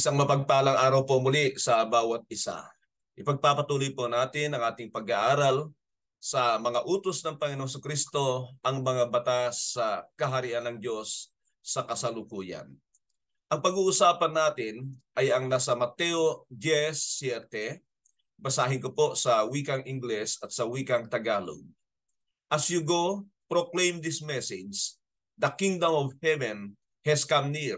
Isang mapagpalang araw po muli sa bawat isa. Ipagpapatuloy po natin ang ating pag-aaral sa mga utos ng Panginoong Kristo, ang mga batas sa kaharian ng Diyos sa kasalukuyan. Ang pag-uusapan natin ay ang nasa Mateo 10.7. Basahin ko po sa wikang Ingles at sa wikang Tagalog. As you go, proclaim this message, the kingdom of heaven has come near.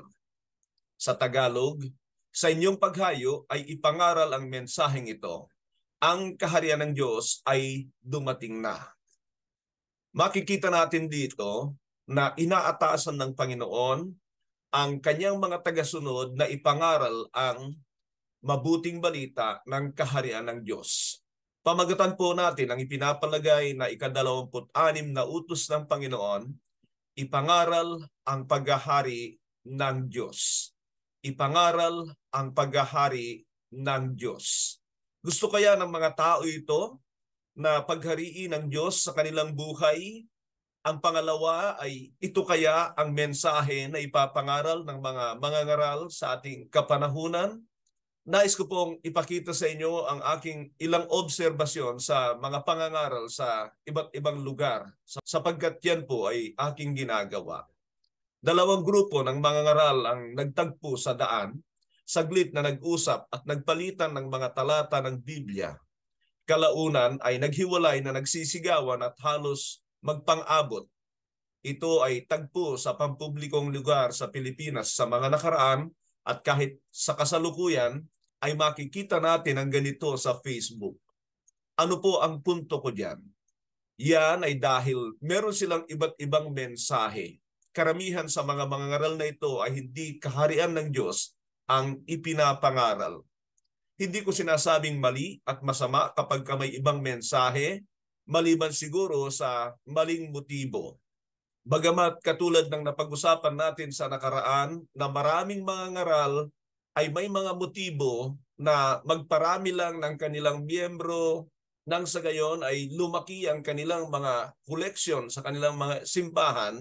Sa Tagalog, sa inyong paghayo ay ipangaral ang mensaheng ito. Ang kaharian ng Diyos ay dumating na. Makikita natin dito na inaatasan ng Panginoon ang kanyang mga tagasunod na ipangaral ang mabuting balita ng kaharian ng Diyos. Pamagatan po natin ang ipinapalagay na ikadalawamput-anim na utos ng Panginoon, ipangaral ang paghahari ng Diyos ipangaral ang paghahari ng Diyos. Gusto kaya ng mga tao ito na paghariin ng Diyos sa kanilang buhay? Ang pangalawa ay ito kaya ang mensahe na ipapangaral ng mga mangangaral sa ating kapanahunan? Nais ko pong ipakita sa inyo ang aking ilang obserbasyon sa mga pangangaral sa iba't ibang lugar sapagkat yan po ay aking ginagawa. Dalawang grupo ng mga ngaral ang nagtagpo sa daan, saglit na nag-usap at nagpalitan ng mga talata ng Biblia. Kalaunan ay naghiwalay na nagsisigawan at halos magpang-abot. Ito ay tagpo sa pampublikong lugar sa Pilipinas sa mga nakaraan at kahit sa kasalukuyan ay makikita natin ang ganito sa Facebook. Ano po ang punto ko diyan? Yan ay dahil meron silang iba't ibang mensahe karamihan sa mga mangangaral na ito ay hindi kaharian ng Diyos ang ipinapangaral. Hindi ko sinasabing mali at masama kapag ka may ibang mensahe, maliban siguro sa maling motibo. Bagamat katulad ng napag-usapan natin sa nakaraan na maraming mga ngaral ay may mga motibo na magparami lang ng kanilang miyembro nang sa gayon ay lumaki ang kanilang mga koleksyon sa kanilang mga simbahan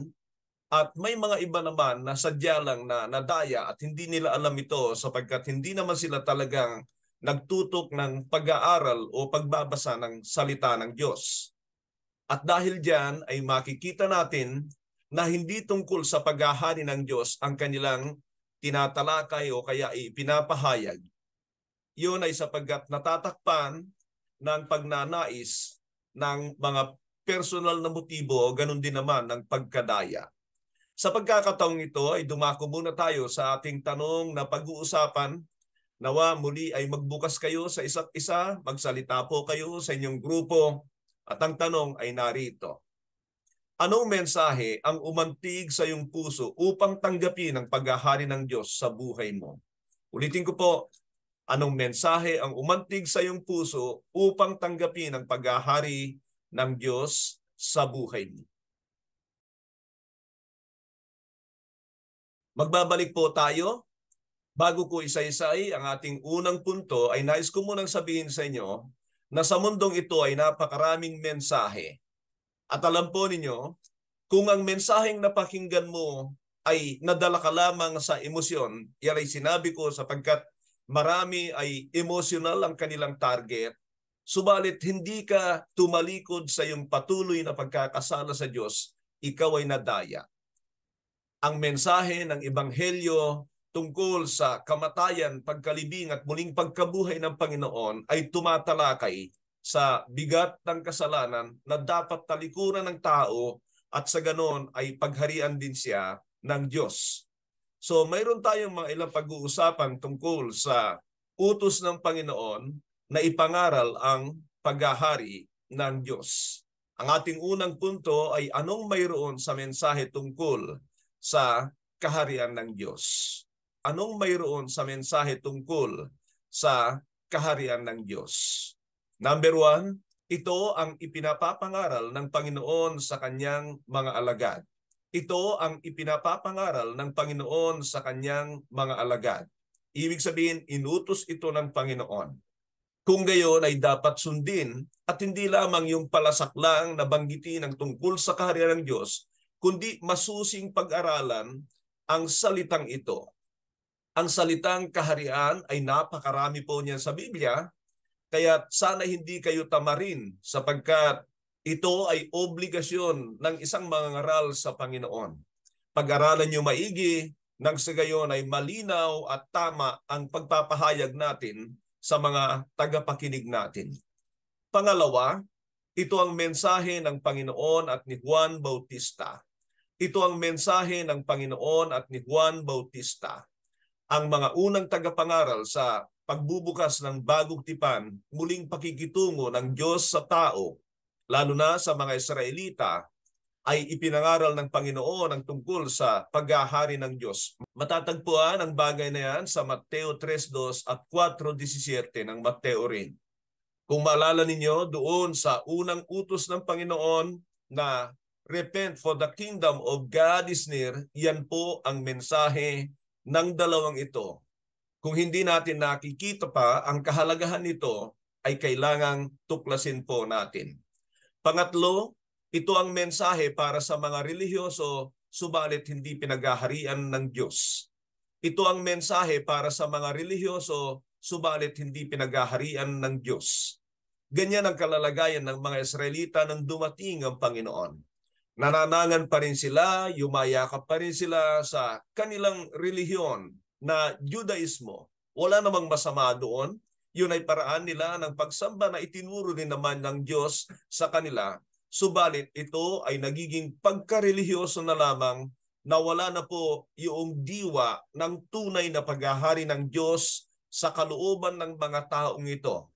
at may mga iba naman na sadya lang na nadaya at hindi nila alam ito sapagkat hindi naman sila talagang nagtutok ng pag-aaral o pagbabasa ng salita ng Diyos. At dahil diyan ay makikita natin na hindi tungkol sa paghahari ng Diyos ang kanilang tinatalakay o kaya ipinapahayag. Yun ay sapagkat natatakpan ng pagnanais ng mga personal na motibo o ganun din naman ng pagkadaya. Sa pagkakataong ito ay dumako muna tayo sa ating tanong na pag-uusapan. Nawa muli ay magbukas kayo sa isa't isa, magsalita po kayo sa inyong grupo at ang tanong ay narito. Anong mensahe ang umantig sa iyong puso upang tanggapin ang paghahari ng Diyos sa buhay mo? Ulitin ko po, anong mensahe ang umantig sa iyong puso upang tanggapin ang paghahari ng Diyos sa buhay mo? Magbabalik po tayo. Bago ko isa-isay, ang ating unang punto ay nais ko munang sabihin sa inyo na sa mundong ito ay napakaraming mensahe. At alam po ninyo, kung ang mensaheng napakinggan mo ay nadala ka lamang sa emosyon, yan ay sinabi ko sapagkat marami ay emotional ang kanilang target, subalit hindi ka tumalikod sa iyong patuloy na pagkakasala sa Diyos, ikaw ay nadaya ang mensahe ng Ebanghelyo tungkol sa kamatayan, pagkalibing at muling pagkabuhay ng Panginoon ay tumatalakay sa bigat ng kasalanan na dapat talikuran ng tao at sa ganon ay pagharian din siya ng Diyos. So mayroon tayong mga ilang pag-uusapan tungkol sa utos ng Panginoon na ipangaral ang paghahari ng Diyos. Ang ating unang punto ay anong mayroon sa mensahe tungkol sa kaharian ng Diyos. Anong mayroon sa mensahe tungkol sa kaharian ng Diyos? Number one, ito ang ipinapapangaral ng Panginoon sa kanyang mga alagad. Ito ang ipinapapangaral ng Panginoon sa kanyang mga alagad. Ibig sabihin, inutos ito ng Panginoon. Kung gayon ay dapat sundin at hindi lamang yung palasak lang na banggitin ang tungkol sa kaharian ng Diyos, kundi masusing pag-aralan ang salitang ito. Ang salitang kaharian ay napakarami po niya sa Biblia, kaya sana hindi kayo tamarin sapagkat ito ay obligasyon ng isang mangangaral sa Panginoon. Pag-aralan niyo maigi nang sa gayon ay malinaw at tama ang pagpapahayag natin sa mga tagapakinig natin. Pangalawa, ito ang mensahe ng Panginoon at ni Juan Bautista. Ito ang mensahe ng Panginoon at ni Juan Bautista, ang mga unang tagapangaral sa pagbubukas ng bagong tipan, muling pakikitungo ng Diyos sa tao, lalo na sa mga Israelita, ay ipinangaral ng Panginoon ang tungkol sa paghahari ng Diyos. Matatagpuan ang bagay na yan sa Mateo 3.2 at 4.17 ng Mateo rin. Kung maalala ninyo, doon sa unang utos ng Panginoon na Repent for the kingdom of God is near. Yan po ang mensahe ng dalawang ito. Kung hindi natin nakikita pa ang kahalagahan nito, ay kailangang tuklasin po natin. Pangatlo, ito ang mensahe para sa mga relihiyoso subalit hindi pinaghaharian ng Diyos. Ito ang mensahe para sa mga relihiyoso subalit hindi pinaghaharian ng Diyos. Ganyan ang kalalagayan ng mga Israelita nang dumating ang Panginoon. Nananangan pa rin sila, yumayakap pa rin sila sa kanilang relihiyon na Judaismo. Wala namang masama doon. Yun ay paraan nila ng pagsamba na itinuro din naman ng Diyos sa kanila. Subalit ito ay nagiging pagkarelihiyoso na lamang na wala na po yung diwa ng tunay na paghahari ng Diyos sa kalooban ng mga taong ito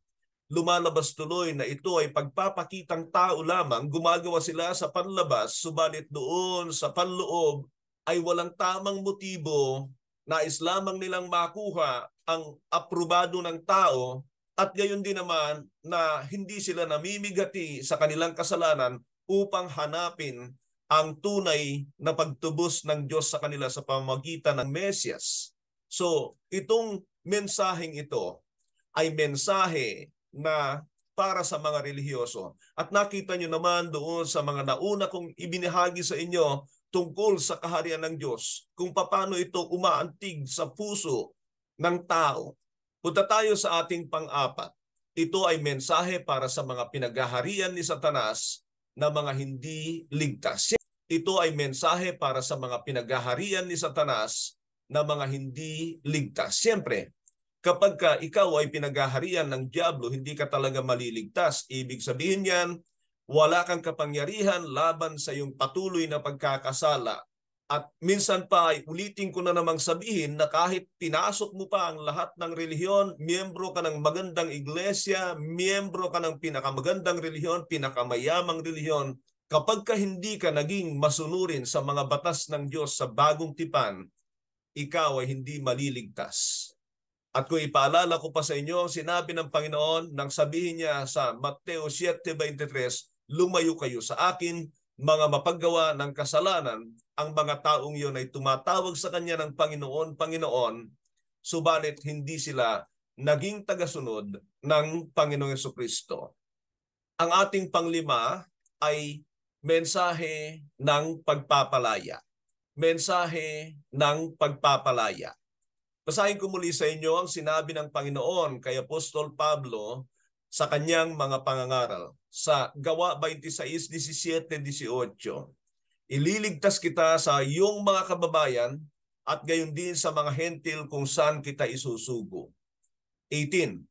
lumalabas tuloy na ito ay pagpapakitang tao lamang, gumagawa sila sa panlabas, subalit doon sa panloob ay walang tamang motibo na islamang nilang makuha ang aprobado ng tao at gayon din naman na hindi sila namimigati sa kanilang kasalanan upang hanapin ang tunay na pagtubos ng Diyos sa kanila sa pamagitan ng Mesyas. So, itong mensaheng ito ay mensahe na para sa mga relihiyoso. At nakita nyo naman doon sa mga nauna kong ibinahagi sa inyo tungkol sa kaharian ng Diyos, kung paano ito umaantig sa puso ng tao. Punta tayo sa ating pang-apat. Ito ay mensahe para sa mga pinaghaharian ni Satanas na mga hindi ligtas. Ito ay mensahe para sa mga pinaghaharian ni Satanas na mga hindi ligtas. Siyempre, kapag ka ikaw ay pinaghaharian ng Diablo, hindi ka talaga maliligtas. Ibig sabihin yan, wala kang kapangyarihan laban sa iyong patuloy na pagkakasala. At minsan pa ay ulitin ko na namang sabihin na kahit pinasok mo pa ang lahat ng relihiyon, miyembro ka ng magandang iglesia, miyembro ka ng pinakamagandang relihiyon, pinakamayamang relihiyon, kapag ka hindi ka naging masunurin sa mga batas ng Diyos sa bagong tipan, ikaw ay hindi maliligtas. At kung ipaalala ko pa sa inyo, ang sinabi ng Panginoon nang sabihin niya sa Mateo 7.23, lumayo kayo sa akin, mga mapaggawa ng kasalanan, ang mga taong iyon ay tumatawag sa kanya ng Panginoon, Panginoon, subalit hindi sila naging tagasunod ng Panginoong Yeso Kristo. Ang ating panglima ay mensahe ng pagpapalaya. Mensahe ng pagpapalaya. Basahin ko muli sa inyo ang sinabi ng Panginoon kay Apostol Pablo sa kanyang mga pangangaral sa Gawa 26, 17, 18. Ililigtas kita sa iyong mga kababayan at gayon din sa mga hentil kung saan kita isusugo. 18.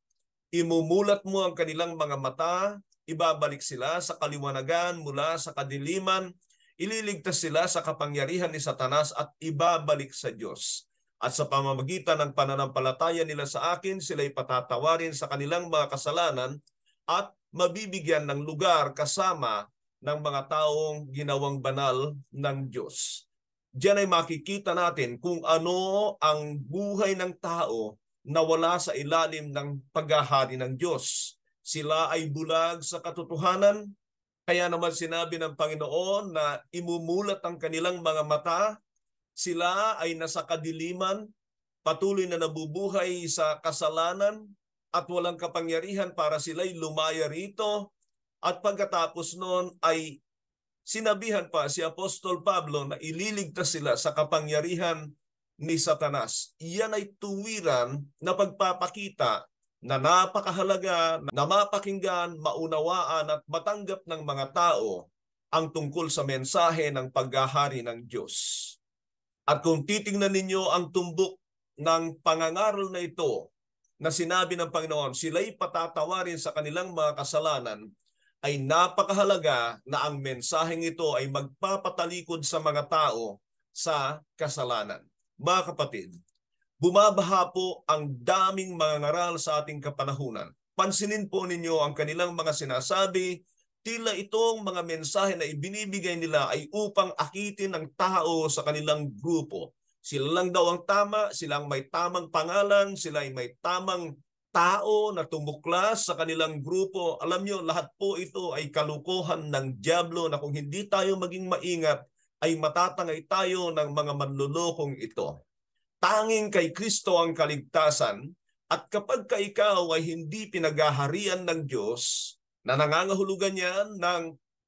Imumulat mo ang kanilang mga mata, ibabalik sila sa kaliwanagan mula sa kadiliman, ililigtas sila sa kapangyarihan ni Satanas at ibabalik sa Diyos at sa pamamagitan ng pananampalataya nila sa akin, sila'y patatawarin sa kanilang mga kasalanan at mabibigyan ng lugar kasama ng mga taong ginawang banal ng Diyos. Diyan ay makikita natin kung ano ang buhay ng tao na wala sa ilalim ng paghahari ng Diyos. Sila ay bulag sa katotohanan, kaya naman sinabi ng Panginoon na imumulat ang kanilang mga mata sila ay nasa kadiliman, patuloy na nabubuhay sa kasalanan at walang kapangyarihan para sila'y lumaya rito. At pagkatapos noon ay sinabihan pa si Apostol Pablo na ililigtas sila sa kapangyarihan ni Satanas. Iyan ay tuwiran na pagpapakita na napakahalaga na mapakinggan, maunawaan at matanggap ng mga tao ang tungkol sa mensahe ng paghahari ng Diyos. At kung titingnan ninyo ang tumbok ng pangangaral na ito na sinabi ng Panginoon, sila'y patatawarin sa kanilang mga kasalanan, ay napakahalaga na ang mensaheng ito ay magpapatalikod sa mga tao sa kasalanan. Mga kapatid, bumabaha po ang daming mga ngaral sa ating kapanahunan. Pansinin po ninyo ang kanilang mga sinasabi, Tila itong mga mensahe na ibinibigay nila ay upang akitin ng tao sa kanilang grupo. Sila lang daw ang tama, sila ang may tamang pangalan, sila ay may tamang tao na tumuklas sa kanilang grupo. Alam nyo, lahat po ito ay kalukuhan ng Diablo na kung hindi tayo maging maingat, ay matatangay tayo ng mga manlulokong ito. Tanging kay Kristo ang kaligtasan at kapag ka ikaw ay hindi pinagaharian ng Diyos, na nangangahulugan niyan ng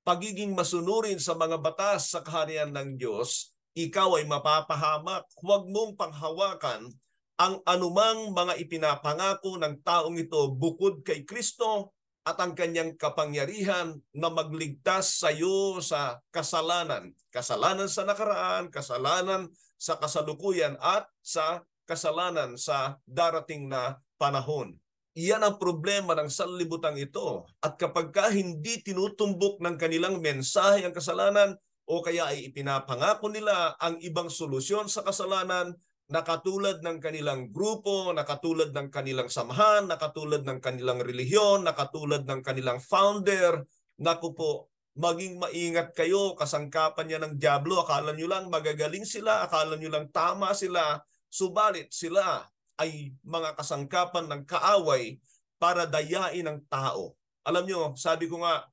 pagiging masunurin sa mga batas sa kaharian ng Diyos, ikaw ay mapapahamak. Huwag mong panghawakan ang anumang mga ipinapangako ng taong ito bukod kay Kristo at ang kanyang kapangyarihan na magligtas sa iyo sa kasalanan. Kasalanan sa nakaraan, kasalanan sa kasalukuyan at sa kasalanan sa darating na panahon. Iyan ang problema ng sanlibutan ito. At kapag ka hindi tinutumbok ng kanilang mensahe ang kasalanan o kaya ay ipinapangako nila ang ibang solusyon sa kasalanan na katulad ng kanilang grupo, na katulad ng kanilang samahan, na katulad ng kanilang relihiyon, na katulad ng kanilang founder, naku po, maging maingat kayo, kasangkapan niya ng Diablo, akala nyo lang magagaling sila, akala nyo lang tama sila, subalit sila ay mga kasangkapan ng kaaway para dayain ang tao. Alam nyo, sabi ko nga,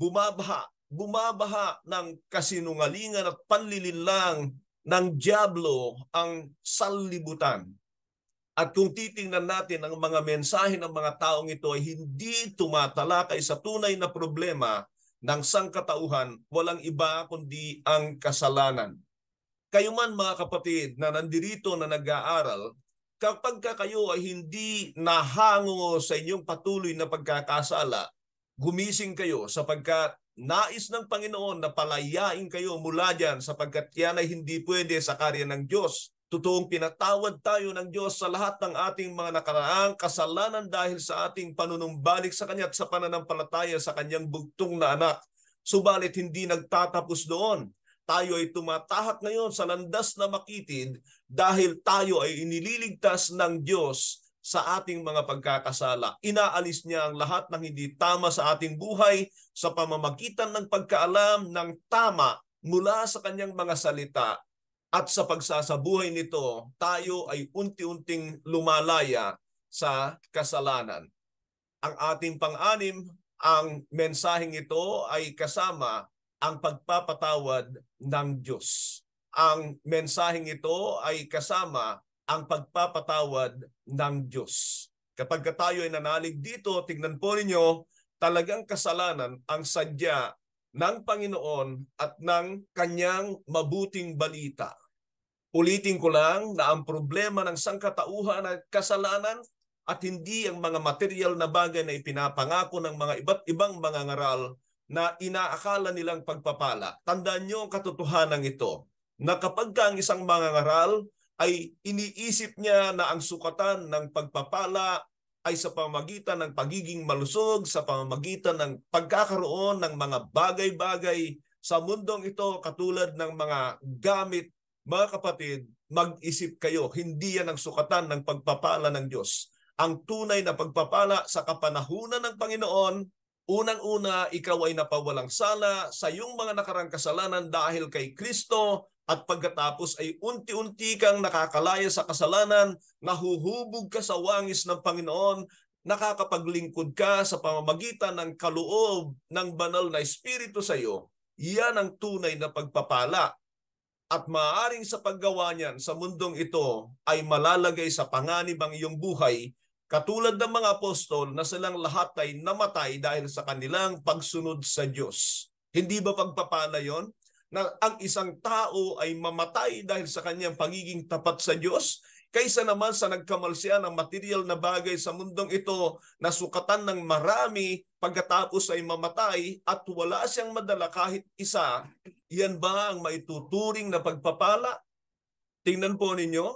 bumabaha, bumabaha ng kasinungalingan at panlilinlang ng Diablo ang sanlibutan. At kung titingnan natin ang mga mensahe ng mga taong ito ay hindi tumatalakay sa tunay na problema ng sangkatauhan, walang iba kundi ang kasalanan. Kayo man mga kapatid na nandirito na nag-aaral, kapag ka kayo ay hindi nahango sa inyong patuloy na pagkakasala, gumising kayo sapagkat nais ng Panginoon na palayain kayo mula dyan sapagkat yan ay hindi pwede sa karya ng Diyos. Totoong pinatawad tayo ng Diyos sa lahat ng ating mga nakaraang kasalanan dahil sa ating panunumbalik sa Kanya at sa pananampalataya sa Kanyang bugtong na anak. Subalit hindi nagtatapos doon tayo ay tumatahak ngayon sa landas na makitid dahil tayo ay inililigtas ng Diyos sa ating mga pagkakasala. Inaalis niya ang lahat ng hindi tama sa ating buhay sa pamamagitan ng pagkaalam ng tama mula sa kanyang mga salita. At sa pagsasabuhay nito, tayo ay unti-unting lumalaya sa kasalanan. Ang ating pang-anim, ang mensaheng ito ay kasama ang pagpapatawad ng Diyos. Ang mensaheng ito ay kasama ang pagpapatawad ng Diyos. Kapag tayo ay nanalig dito, tignan po ninyo, talagang kasalanan ang sadya ng Panginoon at ng kanyang mabuting balita. Ulitin ko lang na ang problema ng sangkatauhan at kasalanan at hindi ang mga material na bagay na ipinapangako ng mga iba't ibang mga ngaral na inaakala nilang pagpapala. Tandaan niyo ang katotohanan ito na kapag ang isang mangangaral ay iniisip niya na ang sukatan ng pagpapala ay sa pamagitan ng pagiging malusog, sa pamagitan ng pagkakaroon ng mga bagay-bagay sa mundong ito katulad ng mga gamit. Mga kapatid, mag-isip kayo, hindi yan ang sukatan ng pagpapala ng Diyos. Ang tunay na pagpapala sa kapanahunan ng Panginoon Unang-una, ikaw ay napawalang sala sa iyong mga nakarang kasalanan dahil kay Kristo at pagkatapos ay unti-unti kang nakakalaya sa kasalanan, nahuhubog ka sa wangis ng Panginoon, nakakapaglingkod ka sa pamamagitan ng kaloob ng banal na Espiritu sa iyo. Iyan ang tunay na pagpapala. At maaaring sa paggawa niyan sa mundong ito ay malalagay sa panganib ang iyong buhay Katulad ng mga apostol na silang lahat ay namatay dahil sa kanilang pagsunod sa Diyos. Hindi ba pagpapala yon? Na ang isang tao ay mamatay dahil sa kanyang pagiging tapat sa Diyos kaysa naman sa nagkamalsiya ng material na bagay sa mundong ito na sukatan ng marami pagkatapos ay mamatay at wala siyang madala kahit isa, yan ba ang maituturing na pagpapala? Tingnan po ninyo.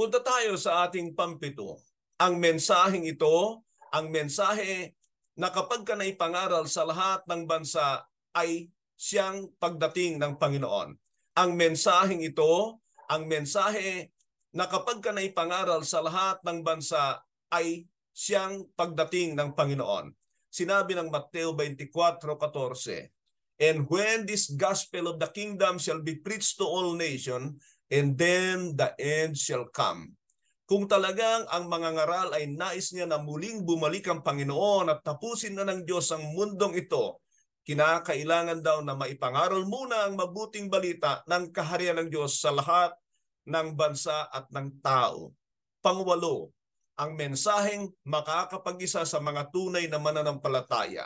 Punta tayo sa ating pampito ang mensaheng ito, ang mensahe na kapag ka naipangaral sa lahat ng bansa ay siyang pagdating ng Panginoon. Ang mensaheng ito, ang mensahe na kapag ka naipangaral sa lahat ng bansa ay siyang pagdating ng Panginoon. Sinabi ng Mateo 24:14, And when this gospel of the kingdom shall be preached to all nations, and then the end shall come. Kung talagang ang mga ngaral ay nais niya na muling bumalik ang Panginoon at tapusin na ng Diyos ang mundong ito, kinakailangan daw na maipangaral muna ang mabuting balita ng kaharian ng Diyos sa lahat ng bansa at ng tao. Pangwalo, ang mensaheng makakapag-isa sa mga tunay na mananampalataya.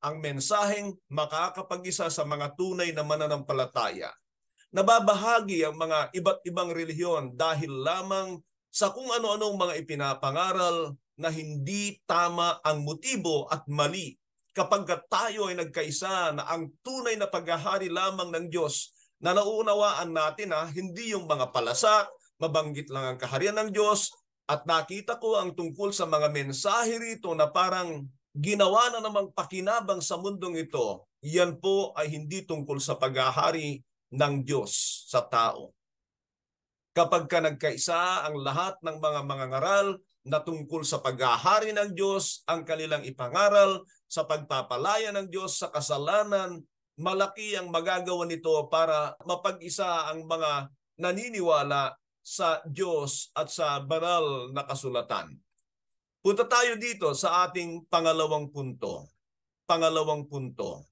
Ang mensaheng makakapag-isa sa mga tunay na mananampalataya. Nababahagi ang mga iba't ibang relihiyon dahil lamang sa kung ano-anong mga ipinapangaral na hindi tama ang motibo at mali kapag tayo ay nagkaisa na ang tunay na paghahari lamang ng Diyos na nauunawaan natin ha, hindi yung mga palasa, mabanggit lang ang kaharian ng Diyos at nakita ko ang tungkol sa mga mensahe rito na parang ginawa na namang pakinabang sa mundong ito, yan po ay hindi tungkol sa paghahari ng Diyos sa tao kapag ka nagkaisa ang lahat ng mga mangangaral na tungkol sa paghahari ng Diyos ang kanilang ipangaral sa pagpapalaya ng Diyos sa kasalanan, malaki ang magagawa nito para mapag-isa ang mga naniniwala sa Diyos at sa banal na kasulatan. Punta tayo dito sa ating pangalawang punto. Pangalawang punto.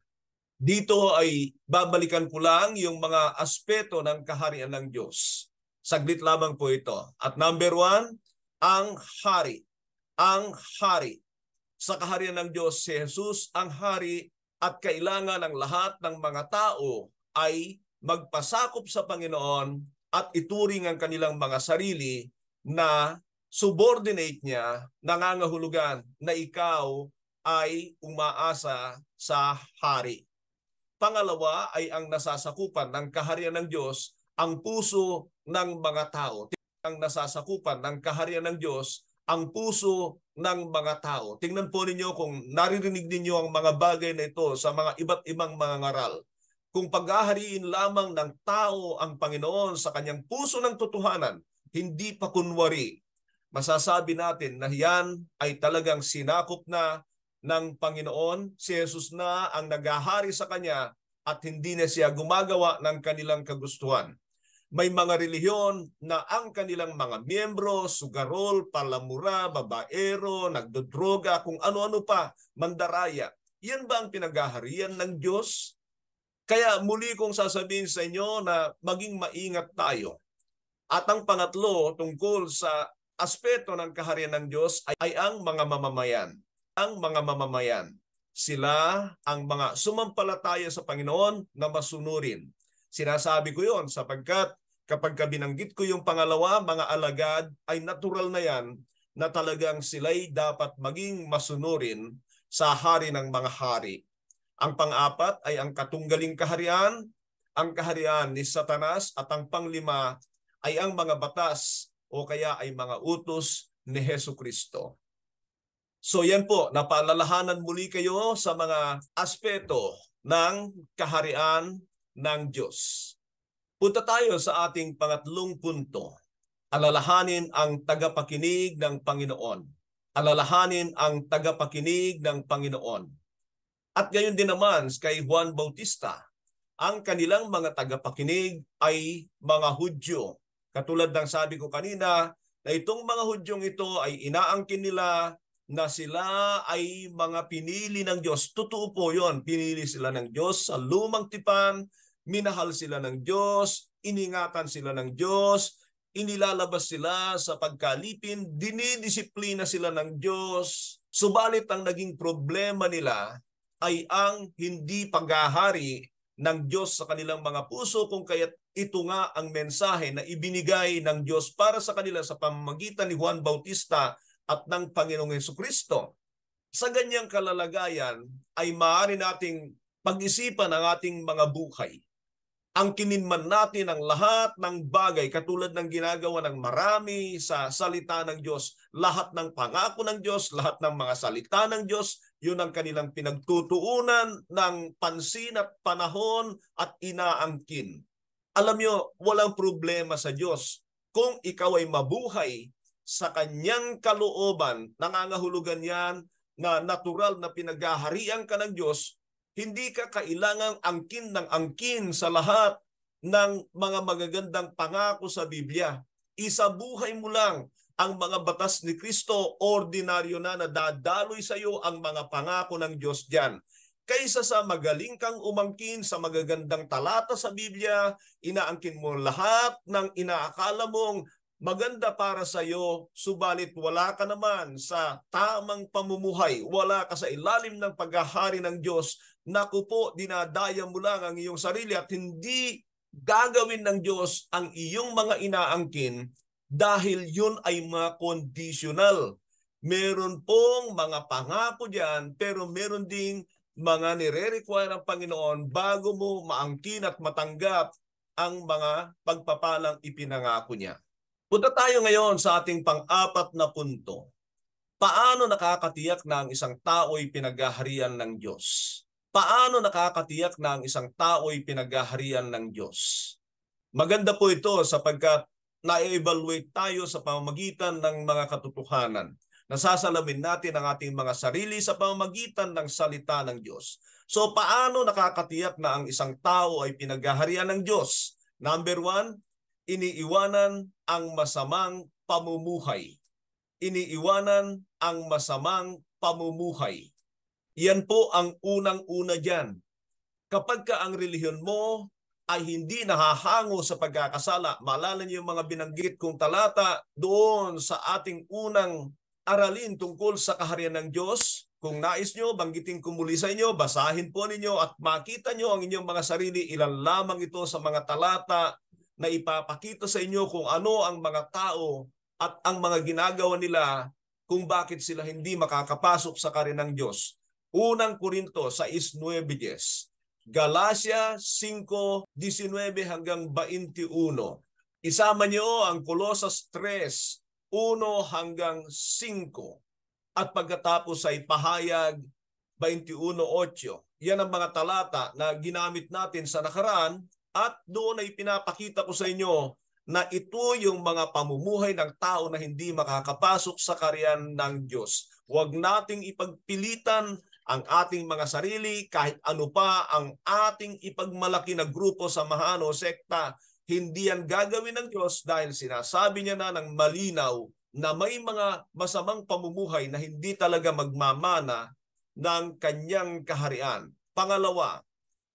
Dito ay babalikan ko lang yung mga aspeto ng kaharian ng Diyos. Saglit lamang po ito. At number one, ang hari. Ang hari. Sa kaharian ng Diyos, si Jesus ang hari at kailangan ng lahat ng mga tao ay magpasakop sa Panginoon at ituring ang kanilang mga sarili na subordinate niya, nangangahulugan na ikaw ay umaasa sa hari. Pangalawa ay ang nasasakupan ng kaharian ng Diyos, ang puso ng mga tao. Ang nasasakupan ng kaharian ng Diyos ang puso ng mga tao. Tingnan po ninyo kung naririnig ninyo ang mga bagay na ito sa mga iba't ibang mga ngaral. Kung paghahariin lamang ng tao ang Panginoon sa kanyang puso ng totohanan, hindi pa kunwari, masasabi natin na yan ay talagang sinakop na ng Panginoon. Si Jesus na ang naghahari sa kanya at hindi na siya gumagawa ng kanilang kagustuhan. May mga relihiyon na ang kanilang mga miyembro, sugarol, palamura, babaero, nagdodroga, kung ano-ano pa, mandaraya. Yan ba ang pinaghaharian ng Diyos? Kaya muli kong sasabihin sa inyo na maging maingat tayo. At ang pangatlo tungkol sa aspeto ng kaharian ng Diyos ay, ay ang mga mamamayan. Ang mga mamamayan. Sila ang mga sumampalataya sa Panginoon na masunurin. Sinasabi ko yon sapagkat kapag kabinanggit ko yung pangalawa, mga alagad, ay natural na yan na talagang sila'y dapat maging masunurin sa hari ng mga hari. Ang pang-apat ay ang katunggaling kaharian, ang kaharian ni Satanas at ang panglima ay ang mga batas o kaya ay mga utos ni Heso Kristo. So yan po, napaalalahanan muli kayo sa mga aspeto ng kaharian ng Diyos. Punta tayo sa ating pangatlong punto. Alalahanin ang tagapakinig ng Panginoon. Alalahanin ang tagapakinig ng Panginoon. At gayon din naman kay Juan Bautista, ang kanilang mga tagapakinig ay mga Hudyo. Katulad ng sabi ko kanina, na itong mga Hudyong ito ay inaangkin nila na sila ay mga pinili ng Diyos. Totoo po yon pinili sila ng Diyos sa lumang tipan minahal sila ng Diyos, iningatan sila ng Diyos, inilalabas sila sa pagkalipin, dinidisiplina sila ng Diyos. Subalit ang naging problema nila ay ang hindi paghahari ng Diyos sa kanilang mga puso kung kaya't ito nga ang mensahe na ibinigay ng Diyos para sa kanila sa pamamagitan ni Juan Bautista at ng Panginoong Yeso Kristo. Sa ganyang kalalagayan ay maaari nating pag-isipan ang ating mga buhay ang kininman natin ang lahat ng bagay katulad ng ginagawa ng marami sa salita ng Diyos, lahat ng pangako ng Diyos, lahat ng mga salita ng Diyos, yun ang kanilang pinagtutuunan ng pansin at panahon at inaangkin. Alam nyo, walang problema sa Diyos kung ikaw ay mabuhay sa kanyang kalooban, nangangahulugan yan na natural na pinaghaharian ka ng Diyos hindi ka kailangang angkin ng angkin sa lahat ng mga magagandang pangako sa Biblia. Isabuhay mo lang ang mga batas ni Kristo, ordinaryo na na dadaloy sa iyo ang mga pangako ng Diyos diyan. Kaysa sa magaling kang umangkin sa magagandang talata sa Biblia, inaangkin mo lahat ng inaakala mong maganda para sa iyo, subalit wala ka naman sa tamang pamumuhay, wala ka sa ilalim ng paghahari ng Diyos, naku po, dinadaya mo lang ang iyong sarili at hindi gagawin ng Diyos ang iyong mga inaangkin dahil yun ay mga conditional. Meron pong mga pangako diyan pero meron ding mga nire-require ng Panginoon bago mo maangkin at matanggap ang mga pagpapalang ipinangako niya. Punta tayo ngayon sa ating pang-apat na punto. Paano nakakatiyak na ang isang tao'y pinaghaharian ng Diyos? Paano nakakatiyak na ang isang tao'y pinaghaharian ng Diyos? Maganda po ito sapagkat na-evaluate tayo sa pamamagitan ng mga katotohanan. Nasasalamin natin ang ating mga sarili sa pamamagitan ng salita ng Diyos. So paano nakakatiyak na ang isang tao ay pinaghaharian ng Diyos? Number one, iniiwanan ang masamang pamumuhay. Iniiwanan ang masamang pamumuhay. Yan po ang unang-una dyan. Kapag ka ang relihiyon mo ay hindi nahahango sa pagkakasala, maalala niyo yung mga binanggit kong talata doon sa ating unang aralin tungkol sa kaharian ng Diyos. Kung nais nyo, banggitin ko muli sa inyo, basahin po ninyo at makita nyo ang inyong mga sarili. Ilan lamang ito sa mga talata na ipapakita sa inyo kung ano ang mga tao at ang mga ginagawa nila kung bakit sila hindi makakapasok sa karinang Diyos. Unang Korinto 6.9 Galacia 5.19 hanggang 21. Isama niyo ang Colossus 3.1 hanggang 5. At pagkatapos ay pahayag 21.8. Yan ang mga talata na ginamit natin sa nakaraan at doon ay pinapakita ko sa inyo na ito yung mga pamumuhay ng tao na hindi makakapasok sa karyan ng Diyos. Huwag nating ipagpilitan ang ating mga sarili kahit ano pa ang ating ipagmalaki na grupo, sa samahan o sekta. Hindi yan gagawin ng Diyos dahil sinasabi niya na ng malinaw na may mga masamang pamumuhay na hindi talaga magmamana ng kanyang kaharian. Pangalawa,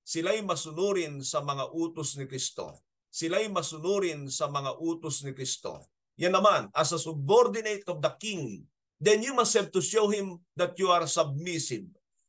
sila'y masunurin sa mga utos ni Kristo. Sila'y masunurin sa mga utos ni Kristo. Yan naman, as a subordinate of the king, then you must have to show him that you are submissive.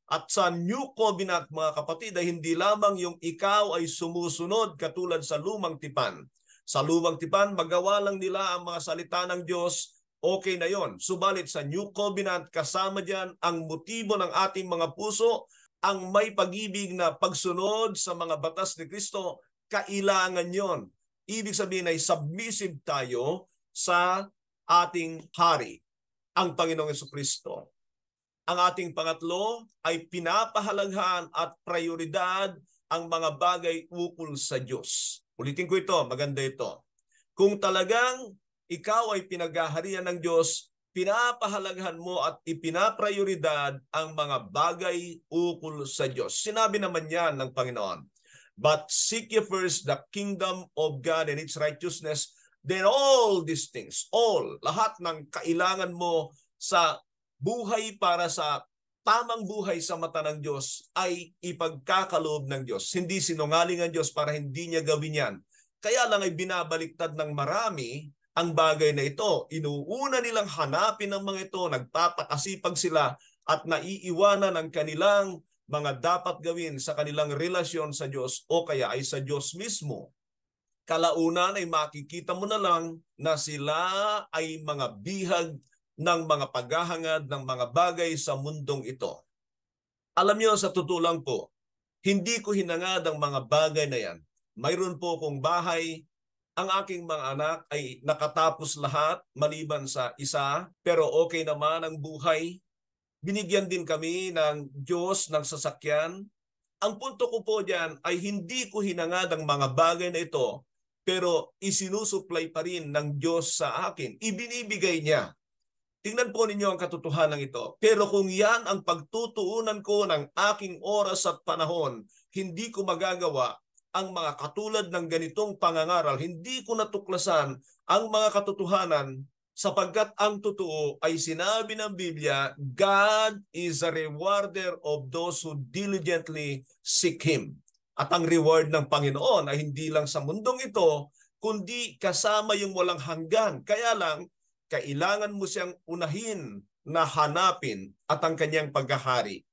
At sa New Covenant, mga kapatid, ay hindi lamang yung ikaw ay sumusunod katulad sa lumang tipan. Sa lumang tipan, magawa lang nila ang mga salita ng Diyos, okay na yon. Subalit sa New Covenant, kasama dyan ang motibo ng ating mga puso ang may pag-ibig na pagsunod sa mga batas ni Kristo, kailangan yon. Ibig sabihin ay submissive tayo sa ating hari, ang Panginoong Yeso Kristo. Ang ating pangatlo ay pinapahalaghan at prioridad ang mga bagay ukol sa Diyos. Ulitin ko ito, maganda ito. Kung talagang ikaw ay pinaghaharian ng Diyos, pinapahalagahan mo at ipinaprioridad ang mga bagay ukol sa Diyos. Sinabi naman niya ng Panginoon. But seek ye first the kingdom of God and its righteousness, then all these things, all, lahat ng kailangan mo sa buhay para sa tamang buhay sa mata ng Diyos ay ipagkakaloob ng Diyos. Hindi sinungaling ang Diyos para hindi niya gawin yan. Kaya lang ay binabaliktad ng marami ang bagay na ito. Inuuna nilang hanapin ang mga ito, nagtatakasipag sila at naiiwanan ang kanilang mga dapat gawin sa kanilang relasyon sa Diyos o kaya ay sa Diyos mismo. Kalaunan ay makikita mo na lang na sila ay mga bihag ng mga paghahangad ng mga bagay sa mundong ito. Alam niyo sa totoo lang po, hindi ko hinangad ang mga bagay na yan. Mayroon po akong bahay, ang aking mga anak ay nakatapos lahat maliban sa isa pero okay naman ang buhay. Binigyan din kami ng Diyos ng sasakyan. Ang punto ko po diyan ay hindi ko hinangad ang mga bagay na ito pero isinusupply pa rin ng Diyos sa akin. Ibinibigay niya. Tingnan po ninyo ang katotohanan ito. Pero kung yan ang pagtutuunan ko ng aking oras at panahon, hindi ko magagawa ang mga katulad ng ganitong pangangaral, hindi ko natuklasan ang mga katotohanan sapagkat ang totoo ay sinabi ng Biblia, God is a rewarder of those who diligently seek Him. At ang reward ng Panginoon ay hindi lang sa mundong ito, kundi kasama yung walang hanggan. Kaya lang, kailangan mo siyang unahin na hanapin at ang kanyang paghahari.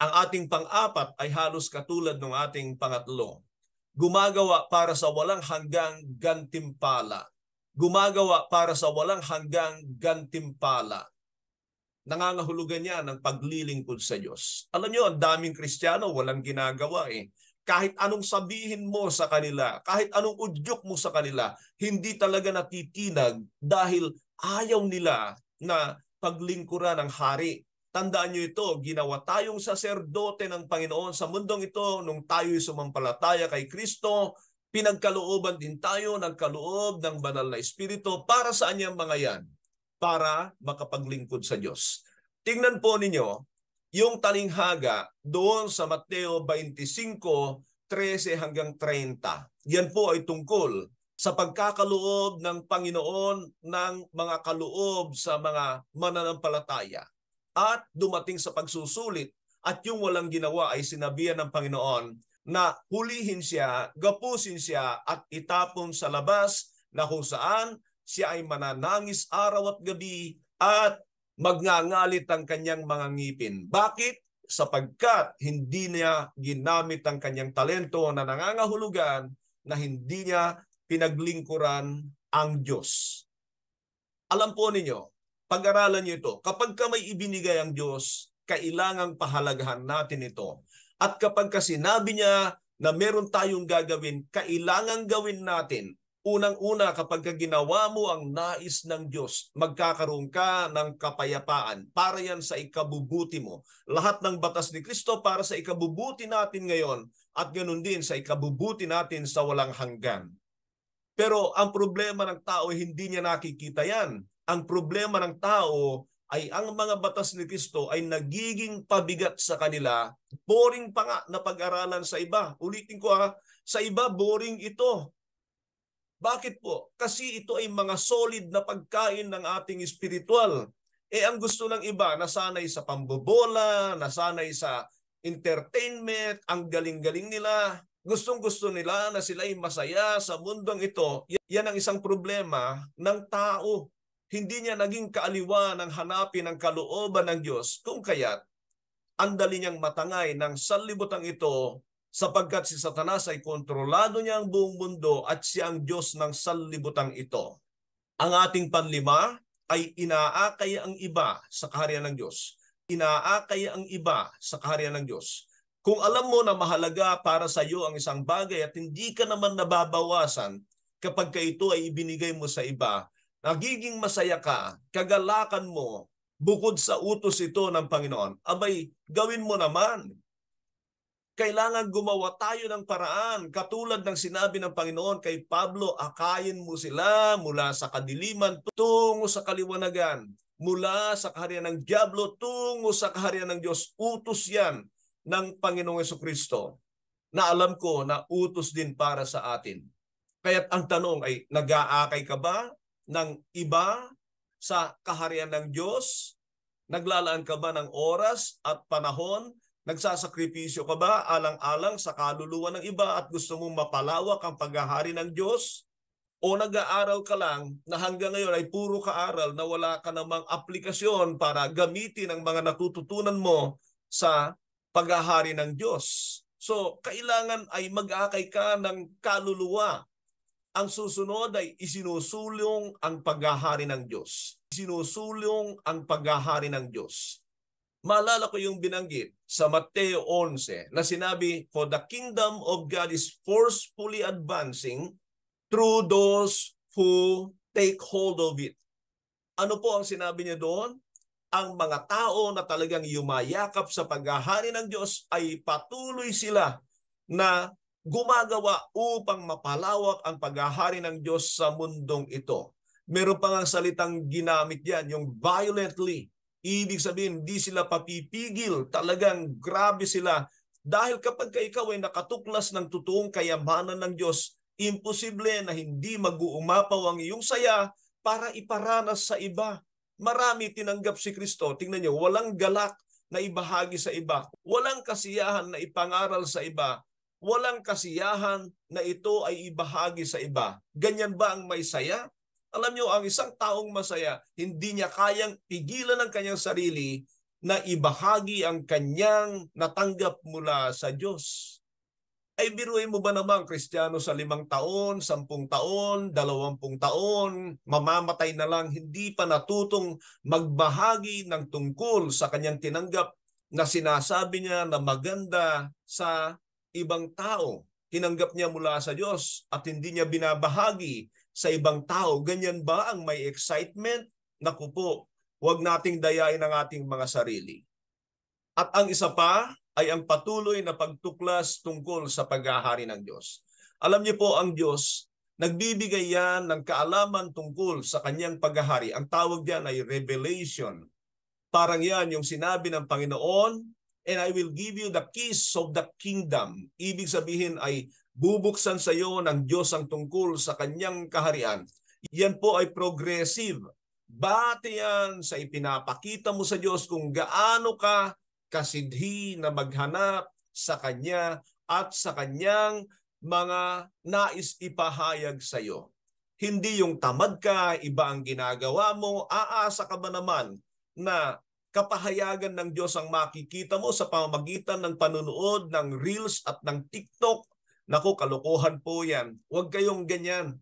Ang ating pang-apat ay halos katulad ng ating pangatlo. Gumagawa para sa walang hanggang gantimpala. Gumagawa para sa walang hanggang gantimpala. Nangangahulugan niya ng paglilingkod sa Diyos. Alam niyo, ang daming Kristiyano walang ginagawa eh. Kahit anong sabihin mo sa kanila, kahit anong udyok mo sa kanila, hindi talaga natitinag dahil ayaw nila na paglingkuran ng hari Tandaan niyo ito, ginawa tayong saserdote ng Panginoon sa mundong ito nung tayo'y sumampalataya kay Kristo. Pinagkalooban din tayo ng kaloob ng banal na Espiritu para sa anyang mga yan, para makapaglingkod sa Diyos. Tingnan po ninyo yung talinghaga doon sa Mateo 25, 13 hanggang 30. Yan po ay tungkol sa pagkakaloob ng Panginoon ng mga kaloob sa mga mananampalataya at dumating sa pagsusulit at yung walang ginawa ay sinabihan ng Panginoon na hulihin siya, gapusin siya at itapon sa labas na kung saan siya ay mananangis araw at gabi at magngangalit ang kanyang mga ngipin. Bakit? Sapagkat hindi niya ginamit ang kanyang talento na nangangahulugan na hindi niya pinaglingkuran ang Diyos. Alam po ninyo, pag-aralan niyo ito. Kapag ka may ibinigay ang Diyos, kailangang pahalagahan natin ito. At kapag kasi nabi niya na meron tayong gagawin, kailangang gawin natin. Unang-una, kapag ka ginawa mo ang nais ng Diyos, magkakaroon ka ng kapayapaan. Para yan sa ikabubuti mo. Lahat ng batas ni Kristo para sa ikabubuti natin ngayon at ganun din sa ikabubuti natin sa walang hanggan. Pero ang problema ng tao, hindi niya nakikita yan. Ang problema ng tao ay ang mga batas ni Kristo ay nagiging pabigat sa kanila. Boring pa nga na pag-aralan sa iba. Ulitin ko ha, ah, sa iba boring ito. Bakit po? Kasi ito ay mga solid na pagkain ng ating spiritual. Eh ang gusto ng iba, nasanay sa pambobola, nasanay sa entertainment, ang galing-galing nila. Gustong-gusto nila na sila ay masaya sa mundong ito. Yan ang isang problema ng tao hindi niya naging kaaliwa ng hanapin ang kalooban ng Diyos kung kaya't andali niyang matangay ng salibotang ito sapagkat si Satanas ay kontrolado niya ang buong mundo at siya ang Diyos ng salibotang ito. Ang ating panlima ay inaakay ang iba sa kaharian ng Diyos. Inaakay ang iba sa kaharian ng Diyos. Kung alam mo na mahalaga para sa iyo ang isang bagay at hindi ka naman nababawasan kapag ka ito ay ibinigay mo sa iba, nagiging masaya ka, kagalakan mo, bukod sa utos ito ng Panginoon, abay, gawin mo naman. Kailangan gumawa tayo ng paraan, katulad ng sinabi ng Panginoon kay Pablo, akayin mo sila mula sa kadiliman tungo sa kaliwanagan, mula sa kaharian ng Diablo tungo sa kaharian ng Diyos. Utos yan ng Panginoong Kristo na alam ko na utos din para sa atin. Kaya ang tanong ay, nag-aakay ka ba? ng iba sa kaharian ng Diyos? Naglalaan ka ba ng oras at panahon? Nagsasakripisyo ka ba alang-alang sa kaluluwa ng iba at gusto mong mapalawak ang paghahari ng Diyos? O nag-aaral ka lang na hanggang ngayon ay puro kaaral na wala ka namang aplikasyon para gamitin ang mga natututunan mo sa paghahari ng Diyos. So, kailangan ay mag-akay ka ng kaluluwa ang susunod ay isinusulong ang paghahari ng Diyos. Isinusulong ang paghahari ng Diyos. Maalala ko yung binanggit sa Mateo 11 na sinabi, For the kingdom of God is forcefully advancing through those who take hold of it. Ano po ang sinabi niya doon? Ang mga tao na talagang yumayakap sa paghahari ng Diyos ay patuloy sila na gumagawa upang mapalawak ang paghahari ng Diyos sa mundong ito. Meron pa ang salitang ginamit yan, yung violently. Ibig sabihin, di sila papipigil. Talagang grabe sila. Dahil kapag ka ikaw ay nakatuklas ng totoong kayamanan ng Diyos, imposible na hindi mag-uumapaw ang iyong saya para iparanas sa iba. Marami tinanggap si Kristo. Tingnan niyo, walang galak na ibahagi sa iba. Walang kasiyahan na ipangaral sa iba Walang kasiyahan na ito ay ibahagi sa iba. Ganyan ba ang may saya? Alam nyo, ang isang taong masaya, hindi niya kayang pigilan ang kanyang sarili na ibahagi ang kanyang natanggap mula sa Diyos. Ay biruin mo ba naman Kristiyano sa limang taon, sampung taon, dalawampung taon, mamamatay na lang, hindi pa natutong magbahagi ng tungkol sa kanyang tinanggap na sinasabi niya na maganda sa ibang tao. Tinanggap niya mula sa Diyos at hindi niya binabahagi sa ibang tao. Ganyan ba ang may excitement? Naku po, huwag nating dayain ang ating mga sarili. At ang isa pa ay ang patuloy na pagtuklas tungkol sa paghahari ng Diyos. Alam niyo po ang Diyos, nagbibigay yan ng kaalaman tungkol sa kanyang paghahari. Ang tawag diyan ay revelation. Parang yan yung sinabi ng Panginoon and I will give you the keys of the kingdom. Ibig sabihin ay bubuksan sa iyo ng Diyos ang tungkol sa kanyang kaharian. Yan po ay progressive. Batian sa ipinapakita mo sa Diyos kung gaano ka kasidhi na maghanap sa Kanya at sa Kanyang mga nais ipahayag sa iyo. Hindi yung tamad ka, iba ang ginagawa mo, aasa ka ba naman na kapahayagan ng Diyos ang makikita mo sa pamamagitan ng panunood ng Reels at ng TikTok. Nako, kalokohan po yan. Huwag kayong ganyan.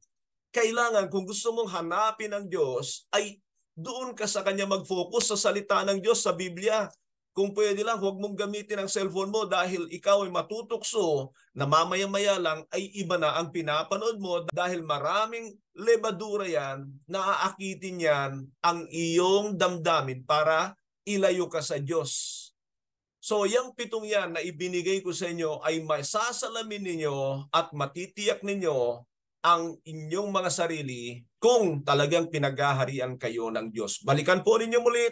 Kailangan kung gusto mong hanapin ang Diyos ay doon ka sa Kanya mag-focus sa salita ng Diyos sa Biblia. Kung pwede lang, huwag mong gamitin ang cellphone mo dahil ikaw ay matutukso na mamaya-maya lang ay iba na ang pinapanood mo dahil maraming lebadura yan naaakitin aakitin yan ang iyong damdamin para ilayo ka sa Diyos. So yung pitong yan na ibinigay ko sa inyo ay masasalamin ninyo at matitiyak ninyo ang inyong mga sarili kung talagang pinaghaharian kayo ng Diyos. Balikan po ninyo muli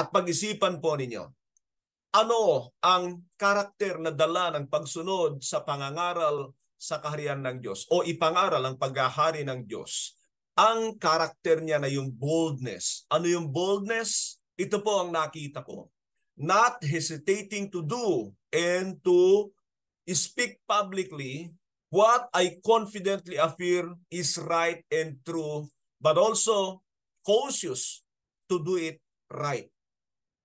at pag-isipan po ninyo. Ano ang karakter na dala ng pagsunod sa pangangaral sa kaharian ng Diyos o ipangaral ang paghahari ng Diyos? Ang karakter niya na yung boldness. Ano yung boldness? Ito po ang nakita ko. Not hesitating to do and to speak publicly what I confidently affirm is right and true, but also cautious to do it right.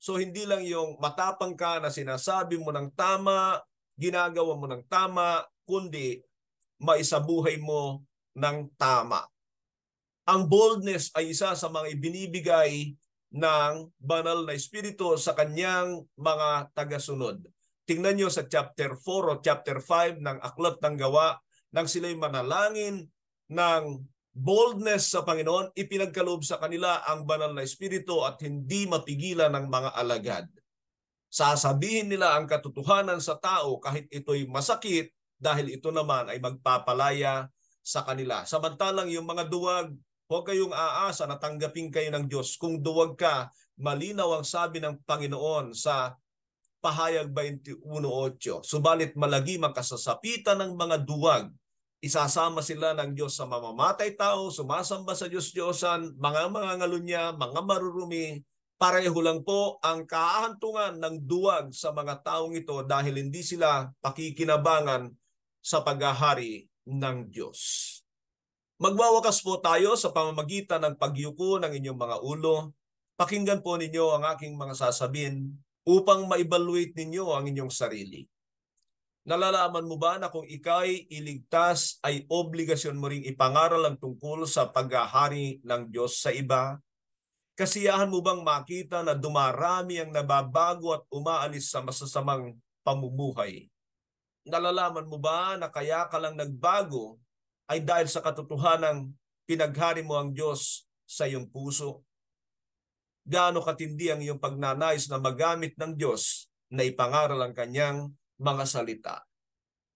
So hindi lang yung matapang ka na sinasabi mo ng tama, ginagawa mo ng tama, kundi maisabuhay mo ng tama. Ang boldness ay isa sa mga ibinibigay ng banal na espiritu sa kanyang mga tagasunod. Tingnan nyo sa chapter 4 o chapter 5 ng Aklat ng Gawa nang sila'y manalangin ng boldness sa Panginoon, ipinagkaloob sa kanila ang banal na espiritu at hindi mapigilan ng mga alagad. Sasabihin nila ang katotohanan sa tao kahit ito'y masakit dahil ito naman ay magpapalaya sa kanila. Samantalang yung mga duwag Huwag kayong aasa na tanggapin kayo ng Diyos. Kung duwag ka, malinaw ang sabi ng Panginoon sa pahayag 21.8. Subalit malagi makasasapitan ng mga duwag. Isasama sila ng Diyos sa mamamatay tao, sumasamba sa Diyos-Diyosan, mga mga ngalunya, mga marurumi. Pareho lang po ang kaahantungan ng duwag sa mga taong ito dahil hindi sila pakikinabangan sa paghahari ng Diyos. Magwawakas po tayo sa pamamagitan ng pagyuko ng inyong mga ulo. Pakinggan po ninyo ang aking mga sasabihin upang ma-evaluate ninyo ang inyong sarili. Nalalaman mo ba na kung ikay iligtas ay obligasyon mo ring ipangaral ang tungkol sa paghahari ng Diyos sa iba? Kasiyahan mo bang makita na dumarami ang nababago at umaalis sa masasamang pamumuhay? Nalalaman mo ba na kaya ka lang nagbago ay dahil sa katotohanan pinaghari mo ang Diyos sa iyong puso. Gaano katindi ang iyong pagnanais na magamit ng Diyos na ipangaral ang kanyang mga salita.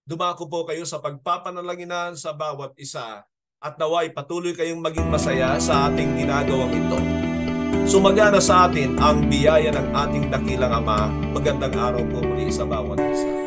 Dumako po kayo sa pagpapanalanginan sa bawat isa at naway patuloy kayong maging masaya sa ating ginagawang ito. Sumagana sa atin ang biyaya ng ating dakilang Ama. Magandang araw po muli sa bawat isa.